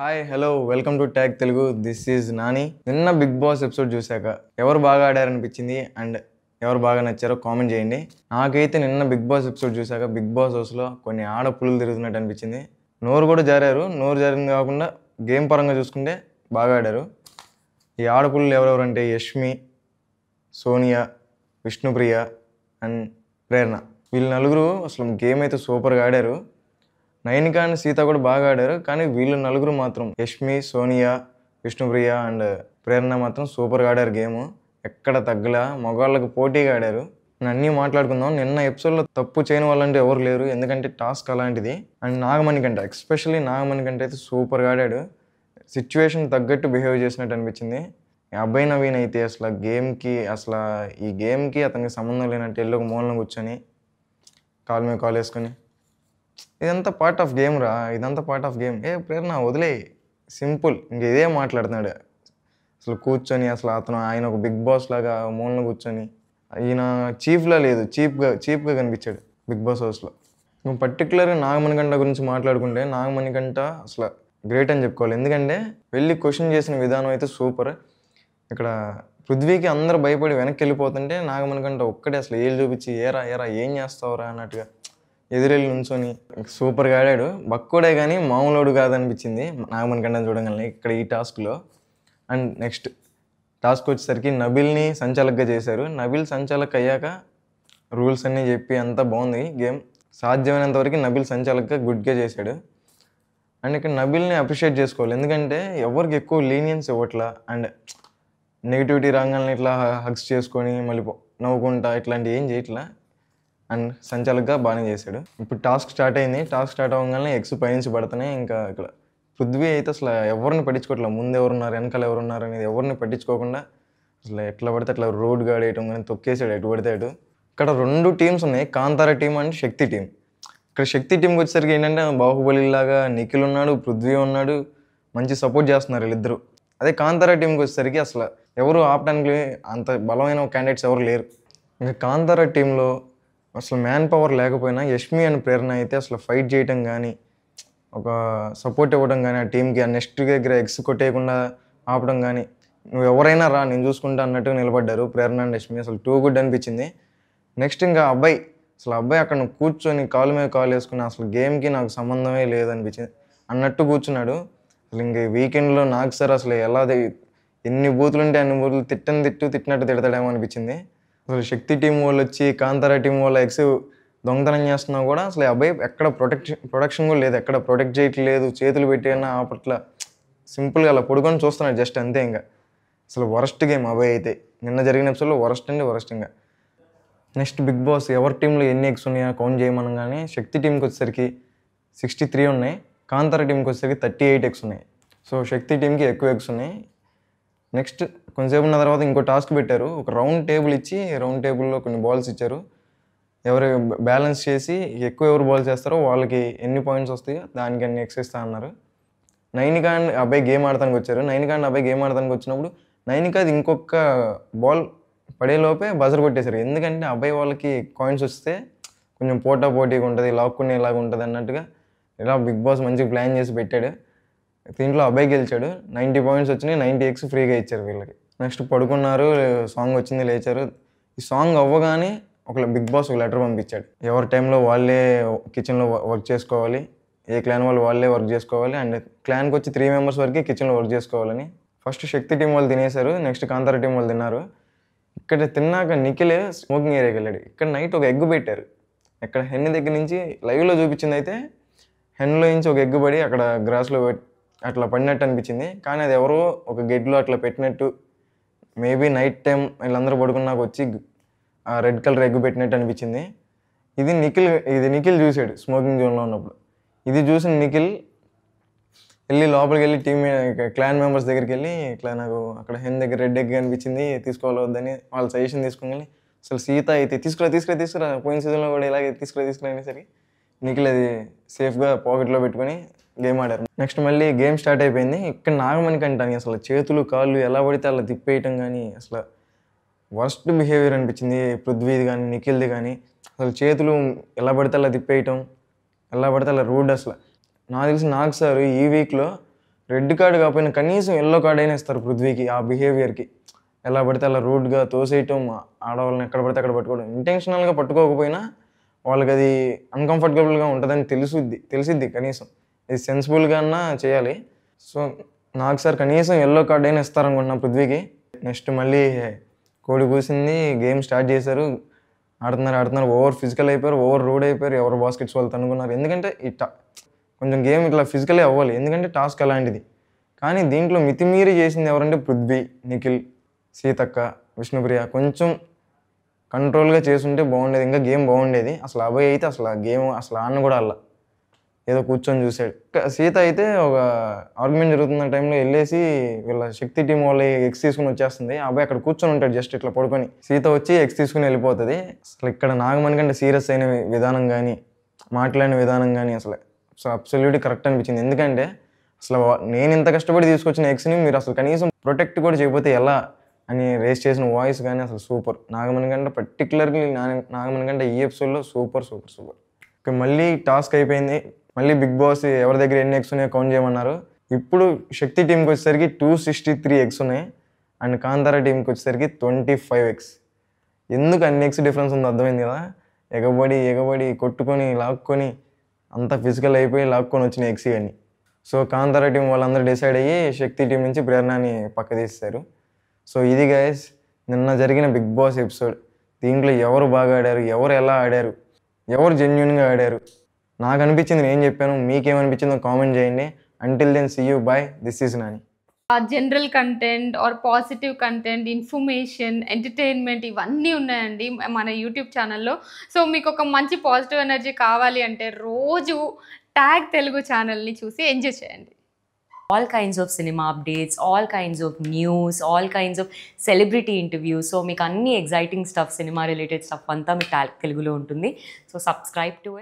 hi hello welcome to tag Telugu this is Nani నిన్న Bigg Boss episode చూశాక ఎవరు బాగా ఆడారనిపించింది అండ్ ఎవరు బాగా నచ్చారో కామెంట్ చేయండి నాకైతే నిన్న బిగ్ బాస్ ఎపిసోడ్ చూశాక బిగ్ బాస్ హౌస్లో కొన్ని ఆడ పులులు తిరుగుతున్నట్టు అనిపించింది నోరు కూడా జారారు నోరు జారింది కాకుండా గేమ్ పరంగా చూసుకుంటే బాగా ఆడారు ఈ ఆడపుల్లు ఎవరెవరంటే యష్మి సోనియా విష్ణుప్రియ అండ్ ప్రేరణ వీళ్ళు నలుగురు అసలు గేమ్ అయితే సూపర్గా ఆడారు నయనిక అండ్ సీత కూడా బాగా ఆడారు కానీ వీళ్ళు నలుగురు మాత్రం యష్మి సోనియా విష్ణుప్రియ అండ్ ప్రేరణ మాత్రం సూపర్గా ఆడారు గేమ్ ఎక్కడ తగ్గల మగవాళ్ళకు పోటీగా ఆడారు అన్నీ మాట్లాడుకుందాం నిన్న ఎపిసోడ్లో తప్పు చేయని వాళ్ళంటే ఎవరు లేరు ఎందుకంటే టాస్క్ అలాంటిది అండ్ నాగమణి కంటే ఎక్స్పెషల్లీ నాగమణి కంటే అయితే సూపర్గా ఆడాడు సిచ్యువేషన్ తగ్గట్టు బిహేవ్ చేసినట్టు అనిపించింది అబ్బాయి నవీన్ అయితే అసలు గేమ్కి అసలు ఈ గేమ్కి అతనికి సంబంధం లేనట్టు ఎల్లో ఒక మూలన కూర్చొని కాల్ మీద కాల్ వేసుకొని ఇదంతా పార్ట్ ఆఫ్ గేమ్ రా ఇదంతా పార్ట్ ఆఫ్ గేమ్ ఏ ప్రేరణ వదిలే సింపుల్ ఇంక ఇదే మాట్లాడుతున్నాడు అసలు కూర్చొని అసలు అతను ఆయన ఒక బిగ్ బాస్ లాగా మూలన కూర్చొని ఈయన చీఫ్లా లేదు చీప్గా చీప్గా కనిపించాడు బిగ్ బాస్ హౌస్లో నువ్వు పర్టికులర్గా నాగమణికంట గురించి మాట్లాడుకుంటే నాగమణికంట అసలు గ్రేట్ అని చెప్పుకోవాలి ఎందుకంటే వెళ్ళి క్వశ్చన్ చేసిన విధానం అయితే సూపర్ ఇక్కడ పృథ్వీకి అందరు భయపడి వెనక్కి వెళ్ళిపోతుంటే నాగమణికంట ఒక్కడే అసలు ఏళ్ళు చూపించి ఏరా ఏరా ఏం చేస్తావురా అన్నట్టుగా ఎదురెళ్ళి నుంచొని సూపర్గా ఆడాడు బక్కోడే కానీ మామూలుడు కాదనిపించింది కండని చూడగలనే ఇక్కడ ఈ టాస్క్లో అండ్ నెక్స్ట్ టాస్క్ వచ్చేసరికి నబిల్ని సంచాలకగా చేశారు నబిల్ సంచాలక్ అయ్యాక రూల్స్ అన్నీ చెప్పి అంతా బాగుంది గేమ్ సాధ్యమైనంత వరకు నబిల్ సంచాలకగా గుడ్గా చేశాడు అండ్ ఇక్కడ నబిల్ని అప్రిషియేట్ చేసుకోవాలి ఎందుకంటే ఎవరికి ఎక్కువ లీనియన్స్ ఇవ్వట్లా అండ్ నెగిటివిటీ రంగాలని ఇట్లా హగ్స్ చేసుకొని మళ్ళీ నవ్వుకుంటా ఇట్లాంటివి ఏం చేయట్లా అండ్ సంచాలకుగా బాగానే చేశాడు ఇప్పుడు టాస్క్ స్టార్ట్ అయింది టాస్క్ స్టార్ట్ అవ్వగానే ఎగ్స్ పైనుంచి పడుతున్నాయి ఇంకా ఇక్కడ పృథ్వీ అయితే అసలు ఎవరిని పట్టించుకోవట్లేదు ముందు ఎవరున్నారు వెనకాల ఎవరున్నారు అనేది ఎవరిని పట్టించుకోకుండా అసలు ఎట్లా పడితే అట్లా రోడ్ గాడేయటం కానీ తొక్కేసాడు ఎటు పడితే అటు ఇక్కడ రెండు టీమ్స్ ఉన్నాయి Kantara team and Shakti team ఇక్కడ శక్తి టీంకి వచ్చేసరికి ఏంటంటే బాహుబలి లాగా నిఖిల్ ఉన్నాడు పృథ్వీ ఉన్నాడు మంచి సపోర్ట్ చేస్తున్నారు వీళ్ళిద్దరు అదే కాంతార టీంకి వచ్చేసరికి అసలు ఎవరు ఆపడానికి అంత బలమైన క్యాండిడేట్స్ ఎవరు లేరు ఇంకా కాంతార టీంలో అసలు మ్యాన్ పవర్ లేకపోయినా యష్మి అని ప్రేరణ అయితే అసలు ఫైట్ చేయటం కానీ ఒక సపోర్ట్ ఇవ్వడం కానీ ఆ టీంకి ఆ నెక్స్ట్ దగ్గర ఎగ్స్ కొట్టేయకుండా ఆపడం కానీ నువ్వు ఎవరైనా రా నేను చూసుకుంటా అన్నట్టుగా నిలబడ్డారు ప్రేరణ అండ్ యష్మి అసలు టూ గుడ్ అనిపించింది నెక్స్ట్ ఇంకా అబ్బాయి అసలు అబ్బాయి అక్కడ కూర్చొని కాలు మీద కాల్ వేసుకుని అసలు గేమ్కి నాకు సంబంధమే లేదనిపించింది అన్నట్టు కూర్చున్నాడు అసలు ఇంక వీకెండ్లో నాకు సార్ అసలు ఎలా ఎన్ని బూతులు ఉంటే అన్ని బూతులు తిట్టని తిట్టు తిట్టినట్టు తిడతాడేమో అనిపించింది అసలు శక్తి టీం వాళ్ళు వచ్చి కాంతార టీం వాళ్ళు ఎక్స్ దొంగతనం చేస్తున్నా కూడా అసలు అబ్బాయి ఎక్కడ ప్రొటెక్ట్ ప్రొటెక్షన్ కూడా లేదు ఎక్కడ ప్రొటెక్ట్ చేయట్లేదు చేతులు అయినా అప్పట్లో సింపుల్గా అలా పడుకొని చూస్తున్నాడు జస్ట్ అంతే ఇంకా అసలు వరస్ట్ గేమ్ అబ్బాయి అయితే నిన్న జరిగిన ఎపిసోడ్లో వరస్ట్ అండి వరస్ట్ ఇంకా నెక్స్ట్ బిగ్ బాస్ ఎవరి టీంలో ఎన్ని ఎక్స్ ఉన్నాయో కౌంట్ చేయమనగానే శక్తి టీంకి వచ్చేసరికి సిక్స్టీ త్రీ ఉన్నాయి కాంతార టీంకి వచ్చేసరికి థర్టీ ఎయిట్ ఎక్స్ ఉన్నాయి సో శక్తి టీంకి ఎక్కువ ఎక్స్ ఉన్నాయి నెక్స్ట్ కొంతసేపు ఉన్న తర్వాత ఇంకో టాస్క్ పెట్టారు ఒక రౌండ్ టేబుల్ ఇచ్చి రౌండ్ టేబుల్లో కొన్ని బాల్స్ ఇచ్చారు ఎవరు బ్యాలెన్స్ చేసి ఎక్కువ ఎవరు బాల్స్ చేస్తారో వాళ్ళకి ఎన్ని పాయింట్స్ వస్తాయో దానికి అన్ని ఇస్తా అన్నారు నైనికా అండ్ అబ్బాయి గేమ్ ఆడటానికి వచ్చారు నైనికా అండ్ అబ్బాయి గేమ్ ఆడటానికి వచ్చినప్పుడు నైనికాది ఇంకొక బాల్ పడేలోపే బజర్ కొట్టేశారు ఎందుకంటే అబ్బాయి వాళ్ళకి కాయిన్స్ వస్తే కొంచెం పోటా పోటీగా ఉంటుంది లాక్కునేలాగా ఉంటుంది అన్నట్టుగా ఇలా బిగ్ బాస్ మంచిగా ప్లాన్ చేసి పెట్టాడు దీంట్లో అబ్బాయి గెలిచాడు నైంటీ పాయింట్స్ వచ్చినాయి నైంటీ ఎక్స్ ఫ్రీగా ఇచ్చారు వీళ్ళకి నెక్స్ట్ పడుకున్నారు సాంగ్ వచ్చింది లేచారు ఈ సాంగ్ అవ్వగానే ఒక బిగ్ బాస్ ఒక లెటర్ పంపించాడు ఎవరి టైంలో వాళ్ళే కిచెన్లో వర్క్ చేసుకోవాలి ఏ క్లాన్ వాళ్ళు వాళ్ళే వర్క్ చేసుకోవాలి అండ్ క్లాన్కి వచ్చి త్రీ మెంబర్స్ వరకు కిచెన్లో వర్క్ చేసుకోవాలని ఫస్ట్ శక్తి టీం వాళ్ళు తినేశారు నెక్స్ట్ కాంతార టీం వాళ్ళు తిన్నారు ఇక్కడ తిన్నాక నిఖిలే స్మోకింగ్ ఏరియాకి వెళ్ళాడు ఇక్కడ నైట్ ఒక ఎగ్గు పెట్టారు ఇక్కడ హెన్ దగ్గర నుంచి లైవ్లో చూపించింది అయితే హెన్లో నుంచి ఒక ఎగ్గు పడి అక్కడ గ్రాస్లో అట్లా పడినట్టు అనిపించింది కానీ అది ఎవరో ఒక గెడ్లో అట్లా పెట్టినట్టు మేబీ నైట్ టైం వీళ్ళందరూ పడుకున్నాక నాకు వచ్చి ఆ రెడ్ కలర్ ఎగ్గు పెట్టినట్టు అనిపించింది ఇది నిఖిల్ ఇది నిఖిల్ చూసాడు స్మోకింగ్ జోన్లో ఉన్నప్పుడు ఇది చూసిన నిఖిల్ వెళ్ళి లోపలికి వెళ్ళి టీమ్ క్లాన్ మెంబర్స్ దగ్గరికి వెళ్ళి ఇట్లా నాకు అక్కడ హెన్ దగ్గర రెడ్ ఎగ్ అనిపించింది తీసుకోవాలి వద్దని వాళ్ళ సజెషన్ తీసుకుని అసలు సీత అయితే తీసుకురా తీసుకురా తీసుకురా పోయిన సీజన్లో కూడా ఇలాగే తీసుకురా తీసుకురా అనేసరికి నిఖిల్ అది సేఫ్గా పాకెట్లో పెట్టుకొని గేమ్ ఆడారు నెక్స్ట్ మళ్ళీ గేమ్ స్టార్ట్ అయిపోయింది ఇక్కడ నాగమణి అంటాను అసలు చేతులు కాళ్ళు ఎలా పడితే అలా తిప్పేయటం కానీ అసలు వర్స్ట్ బిహేవియర్ అనిపించింది పృథ్వీది కానీ నిఖిల్ది కానీ అసలు చేతులు ఎలా పడితే అలా తిప్పేయటం ఎలా పడితే అలా రూడ్ అసలు నాకు తెలిసి నాకు సార్ ఈ వీక్లో రెడ్ కార్డు కాకపోయినా కనీసం ఎల్లో కార్డ్ అయినా ఇస్తారు పృథ్వీకి ఆ బిహేవియర్కి ఎలా పడితే అలా రూడ్గా తోసేయటం ఆడవాళ్ళని ఎక్కడ పడితే అక్కడ పట్టుకోవడం ఇంటెన్షనల్గా పట్టుకోకపోయినా వాళ్ళకి అది అన్కంఫర్టబుల్గా ఉంటుందని తెలుసుద్ది తెలిసిద్ది కనీసం ఇది సెన్సిబుల్గా అన్నా చేయాలి సో నాకు సార్ కనీసం ఎల్లో కార్డ్ అయినా ఇస్తారనుకుంటున్నా పృథ్వీకి నెక్స్ట్ మళ్ళీ కోడి కూసింది గేమ్ స్టార్ట్ చేశారు ఆడుతున్నారు ఆడుతున్నారు ఓవర్ ఫిజికల్ అయిపోయారు ఓవర్ రోడ్ అయిపోయారు ఎవరు బాస్కెట్స్ వాళ్ళు తనుకున్నారు ఎందుకంటే ఈ కొంచెం గేమ్ ఇట్లా ఫిజికలే అవ్వాలి ఎందుకంటే టాస్క్ అలాంటిది కానీ దీంట్లో మితిమీరి చేసింది ఎవరంటే పృథ్వీ నిఖిల్ సీతక్క విష్ణుప్రియ కొంచెం కంట్రోల్గా చేస్తుంటే బాగుండేది ఇంకా గేమ్ బాగుండేది అసలు అభయ్ అయితే అసలు ఆ గేమ్ అసలు ఆడిన కూడా అలా ఏదో కూర్చొని చూశాడు సీత అయితే ఒక ఆర్గ్యుమెంట్ జరుగుతున్న టైంలో వెళ్ళేసి వీళ్ళ శక్తి టీం వాళ్ళు ఎక్స్ తీసుకుని వచ్చేస్తుంది అబ్బాయి అక్కడ కూర్చొని ఉంటాడు జస్ట్ ఇట్లా పడుకొని సీత వచ్చి ఎక్స్ తీసుకుని వెళ్ళిపోతుంది అసలు ఇక్కడ నాగమణి కంటే సీరియస్ అయిన విధానం కానీ మాట్లాడిన విధానం కానీ అసలు అసలు అబ్సల్యూట్ కరెక్ట్ అనిపించింది ఎందుకంటే అసలు నేను ఇంత కష్టపడి తీసుకొచ్చిన ఎక్స్ని మీరు అసలు కనీసం ప్రొటెక్ట్ కూడా చేయకపోతే ఎలా అని రేస్ చేసిన వాయిస్ కానీ అసలు సూపర్ నాగమణి కంట పర్టికులర్లీ నాగమణి కంటే ఈ ఎపిసోడ్లో సూపర్ సూపర్ సూపర్ మళ్ళీ టాస్క్ అయిపోయింది మళ్ళీ బిగ్ బాస్ ఎవరి దగ్గర ఎన్ని ఎగ్స్ ఉన్నాయో కౌంట్ చేయమన్నారు ఇప్పుడు శక్తి టీంకి వచ్చేసరికి టూ సిక్స్టీ త్రీ ఎగ్స్ ఉన్నాయి అండ్ కాంతార టీంకి వచ్చేసరికి ట్వంటీ ఫైవ్ ఎగ్స్ ఎందుకు అన్ని ఎగ్స్ డిఫరెన్స్ ఉందో అర్థమైంది కదా ఎగబడి ఎగబడి కొట్టుకొని లాక్కొని అంత ఫిజికల్ అయిపోయి లాక్కొని వచ్చిన ఎగ్స్ అని సో కాంతార టీం వాళ్ళందరూ డిసైడ్ అయ్యి శక్తి టీం నుంచి ప్రేరణని పక్క తీస్తారు సో ఇది గైస్ నిన్న జరిగిన బిగ్ బాస్ ఎపిసోడ్ దీంట్లో ఎవరు బాగా ఆడారు ఎవరు ఎలా ఆడారు ఎవరు జెన్యున్గా ఆడారు నాకు అనిపించింది నేను చెప్పాను మీకేమనిపించిందో కామెంట్ చేయండి until then see you bye this is Nani general content or positive content information entertainment ఇవన్నీ ఉన్నాయండి మన యూట్యూబ్ ఛానల్లో సో మీకు ఒక మంచి పాజిటివ్ ఎనర్జీ కావాలి అంటే రోజు ట్యాగ్ తెలుగు ఛానల్ని చూసి ఎంజాయ్ చేయండి all kinds of cinema updates all kinds of news all kinds of celebrity interviews so మీకు అన్ని exciting stuff cinema related stuff అంతా మీకు తెలుగులో ఉంటుంది సో సబ్స్క్రైబ్ టు